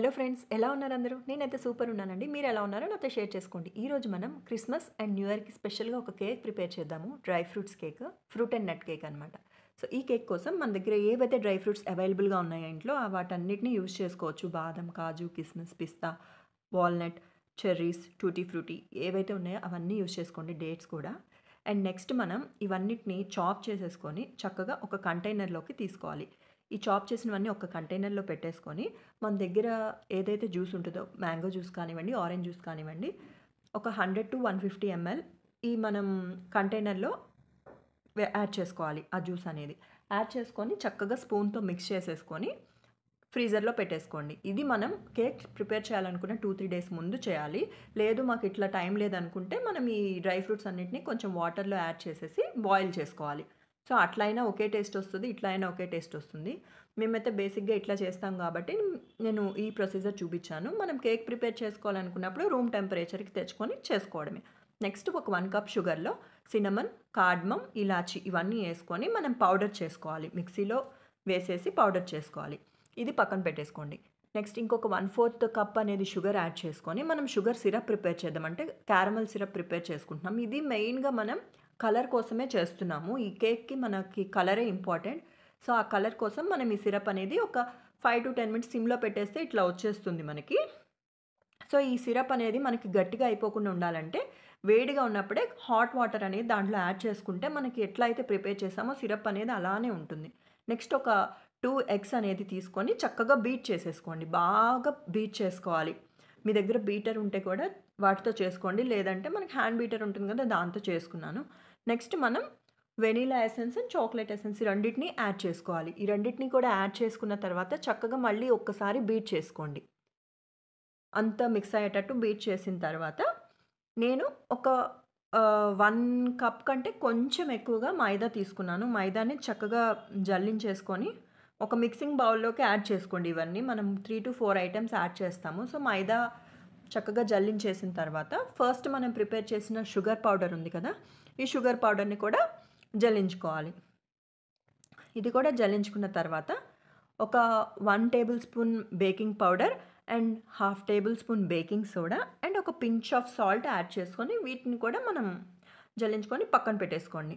hello friends ఎలా ఉన్నారు అందరూ నేనైతే సూపర్ ఉన్నానండి మీరు ఎలా ఉన్నారో నాతో షేర్ చేసుకోండి ఈరోజు మనం క్రిస్మస్ అండ్ న్యూ ఇయర్కి స్పెషల్గా ఒక కేక్ ప్రిపేర్ చేద్దాము dry fruits cake fruit and nut cake అనమాట సో ఈ కేక్ కోసం మన దగ్గర ఏవైతే డ్రై ఫ్రూట్స్ అవైలబుల్గా ఉన్నాయో ఇంట్లో వాటన్నిటిని యూజ్ చేసుకోవచ్చు బాదం కాజు కిస్మిస్ పిస్తా వాల్నట్ చెర్రీస్ టూటీ ఫ్రూటీ ఏవైతే ఉన్నాయో అవన్నీ యూజ్ చేసుకోండి డేట్స్ కూడా అండ్ నెక్స్ట్ మనం ఇవన్నిటిని చాప్ చేసేసుకొని చక్కగా ఒక కంటైనర్లోకి తీసుకోవాలి ఈ చాప్ చేసినవన్నీ ఒక కంటైనర్లో పెట్టేసుకొని మన దగ్గర ఏదైతే జ్యూస్ ఉంటుందో మ్యాంగో జ్యూస్ కానివ్వండి ఆరెంజ్ జ్యూస్ కానివ్వండి ఒక hundred to one fifty ML ఈ మనం కంటైనర్లో యాడ్ చేసుకోవాలి ఆ జ్యూస్ అనేది యాడ్ చేసుకొని చక్కగా స్పూన్తో మిక్స్ చేసేసుకొని ఫ్రీజర్లో పెట్టేసుకోండి ఇది మనం కేక్ ప్రిపేర్ చేయాలనుకున్న టూ త్రీ డేస్ ముందు చేయాలి లేదు మాకు ఇట్లా టైం లేదనుకుంటే మనం ఈ డ్రై ఫ్రూట్స్ అన్నింటినీ కొంచెం వాటర్లో యాడ్ చేసేసి బాయిల్ చేసుకోవాలి సో అట్లా అయినా ఒకే టేస్ట్ వస్తుంది ఇట్లా అయినా ఒకే టేస్ట్ వస్తుంది మేమైతే బేసిక్గా ఇట్లా చేస్తాం కాబట్టి నేను ఈ ప్రొసీజర్ చూపించాను మనం కేక్ ప్రిపేర్ చేసుకోవాలనుకున్నప్పుడు రూమ్ టెంపరేచర్కి తెచ్చుకొని చేసుకోవడమే నెక్స్ట్ ఒక వన్ కప్ షుగర్లో సినమన్ కాడ్మం ఇలాచి ఇవన్నీ వేసుకొని మనం పౌడర్ చేసుకోవాలి మిక్సీలో వేసేసి పౌడర్ చేసుకోవాలి ఇది పక్కన పెట్టేసుకోండి నెక్స్ట్ ఇంకొక వన్ ఫోర్త్ కప్ అనేది షుగర్ యాడ్ చేసుకొని మనం షుగర్ సిరప్ ప్రిపేర్ చేద్దామంటే క్యారమల్ సిరప్ ప్రిపేర్ చేసుకుంటున్నాం ఇది మెయిన్గా మనం కలర్ కోసమే చేస్తున్నాము ఈ కేక్కి మనకి కలరే ఇంపార్టెంట్ సో ఆ కలర్ కోసం మనం ఈ సిరప్ అనేది ఒక ఫైవ్ టు టెన్ మినిట్స్ సిమ్లో పెట్టేస్తే ఇట్లా వచ్చేస్తుంది మనకి సో ఈ సిరప్ అనేది మనకి గట్టిగా అయిపోకుండా ఉండాలంటే వేడిగా ఉన్నప్పుడే హాట్ వాటర్ అనేది దాంట్లో యాడ్ చేసుకుంటే మనకి ఎట్లా అయితే ప్రిపేర్ చేసామో సిరప్ అనేది అలానే ఉంటుంది నెక్స్ట్ ఒక టూ ఎగ్స్ అనేది తీసుకొని చక్కగా బీట్ చేసేసుకోండి బాగా బీట్ చేసుకోవాలి మీ దగ్గర బీటర్ ఉంటే కూడా వాటితో చేసుకోండి లేదంటే మనకి హ్యాండ్ బీటర్ ఉంటుంది కదా దాంతో చేసుకున్నాను నెక్స్ట్ మనం vanilla essence and chocolate essence ఈ రెండింటిని యాడ్ చేసుకోవాలి ఈ రెండింటినీ కూడా యాడ్ చేసుకున్న తర్వాత చక్కగా మళ్ళీ ఒక్కసారి బీట్ చేసుకోండి అంతా మిక్స్ అయ్యేటట్టు బీట్ చేసిన తర్వాత నేను ఒక వన్ కప్ కంటే కొంచెం ఎక్కువగా మైదా తీసుకున్నాను మైదాని చక్కగా జల్లించేసుకొని ఒక మిక్సింగ్ బౌల్లోకి యాడ్ చేసుకోండి ఇవన్నీ మనం three to four items add చేస్తాము సో మైదా చక్కగా జల్లించేసిన తర్వాత ఫస్ట్ మనం ప్రిపేర్ చేసిన షుగర్ పౌడర్ ఉంది కదా ఈ షుగర్ పౌడర్ని కూడా జల్లించుకోవాలి ఇది కూడా జల్లించుకున్న తర్వాత ఒక one tablespoon baking powder and half tablespoon baking soda and ఒక పించ్ ఆఫ్ సాల్ట్ యాడ్ చేసుకొని వీటిని కూడా మనం జల్లించుకొని పక్కన పెట్టేసుకోండి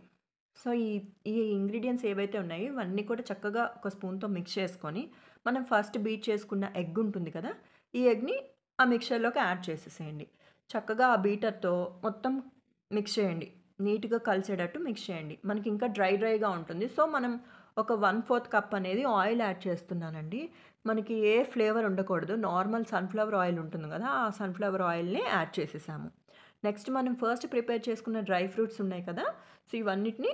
సో ఈ ఈ ఇంగ్రీడియంట్స్ ఏవైతే ఉన్నాయో ఇవన్నీ కూడా చక్కగా ఒక స్పూన్తో మిక్స్ చేసుకొని మనం ఫస్ట్ బీట్ చేసుకున్న ఎగ్ ఉంటుంది కదా ఈ ఎగ్ని ఆ మిక్చర్లోకి యాడ్ చేసేసేయండి చక్కగా ఆ బీటర్తో మొత్తం మిక్స్ చేయండి నీట్గా కలిసేటట్టు మిక్స్ చేయండి మనకి ఇంకా డ్రై డ్రైగా ఉంటుంది సో మనం ఒక వన్ ఫోర్త్ కప్ అనేది ఆయిల్ యాడ్ చేస్తున్నానండి మనకి ఏ ఫ్లేవర్ ఉండకూడదు నార్మల్ సన్ఫ్లవర్ ఆయిల్ ఉంటుంది కదా ఆ సన్ఫ్లవర్ ఆయిల్ని యాడ్ చేసేసాము నెక్స్ట్ మనం ఫస్ట్ ప్రిపేర్ చేసుకున్న డ్రై ఫ్రూట్స్ ఉన్నాయి కదా సో ఇవన్నిటిని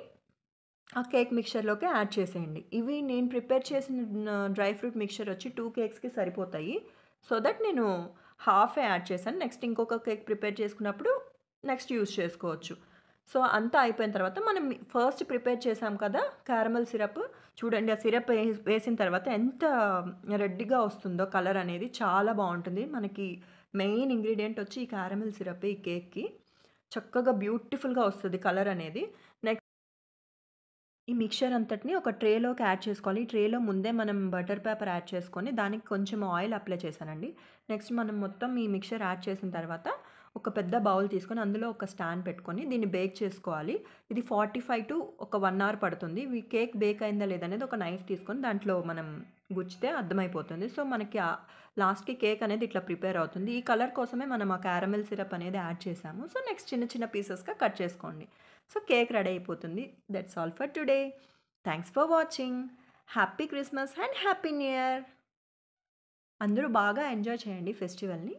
ఆ కేక్ మిక్చర్లోకి యాడ్ చేసేయండి ఇవి నేను ప్రిపేర్ చేసిన డ్రై ఫ్రూట్ మిక్చర్ వచ్చి టూ కేక్స్కి సరిపోతాయి సో దట్ నేను హాఫే యాడ్ చేశాను నెక్స్ట్ ఇంకొక కేక్ ప్రిపేర్ చేసుకున్నప్పుడు నెక్స్ట్ యూస్ చేసుకోవచ్చు సో అంతా అయిపోయిన తర్వాత మనం ఫస్ట్ ప్రిపేర్ చేసాం కదా క్యారమల్ సిరప్ చూడండి ఆ సిరప్ వేసిన తర్వాత ఎంత రెడ్డిగా వస్తుందో కలర్ అనేది చాలా బాగుంటుంది మనకి మెయిన్ ఇంగ్రీడియంట్ వచ్చి ఈ క్యారమల్ సిరప్ ఈ కేక్కి చక్కగా బ్యూటిఫుల్గా వస్తుంది కలర్ అనేది నెక్స్ట్ ఈ మిక్చర్ అంతటిని ఒక ట్రేలోకి యాడ్ చేసుకోవాలి ఈ ట్రేలో ముందే మనం బటర్ పేపర్ యాడ్ చేసుకొని దానికి కొంచెం ఆయిల్ అప్లై చేశానండి నెక్స్ట్ మనం మొత్తం ఈ మిక్చర్ యాడ్ చేసిన తర్వాత ఒక పెద్ద బౌల్ తీసుకొని అందులో ఒక స్టాండ్ పెట్టుకొని దీన్ని బేక్ చేసుకోవాలి ఇది ఫార్టీ ఫైవ్ టు ఒక వన్ అవర్ పడుతుంది ఈ కేక్ బేక్ అయిందా లేదనేది ఒక నైఫ్ తీసుకొని దాంట్లో మనం గుచ్చితే అర్థమైపోతుంది సో మనకి లాస్ట్కి కేక్ అనేది ఇట్లా ప్రిపేర్ అవుతుంది ఈ కలర్ కోసమే మనం ఆ క్యారమెల్ సిరప్ అనేది యాడ్ చేసాము సో నెక్స్ట్ చిన్న చిన్న పీసెస్గా కట్ చేసుకోండి సో కేక్ రెడీ అయిపోతుంది that's all for today thanks for watching happy Christmas and happy new year అందరూ బాగా ఎంజాయ్ చేయండి ఫెస్టివల్ని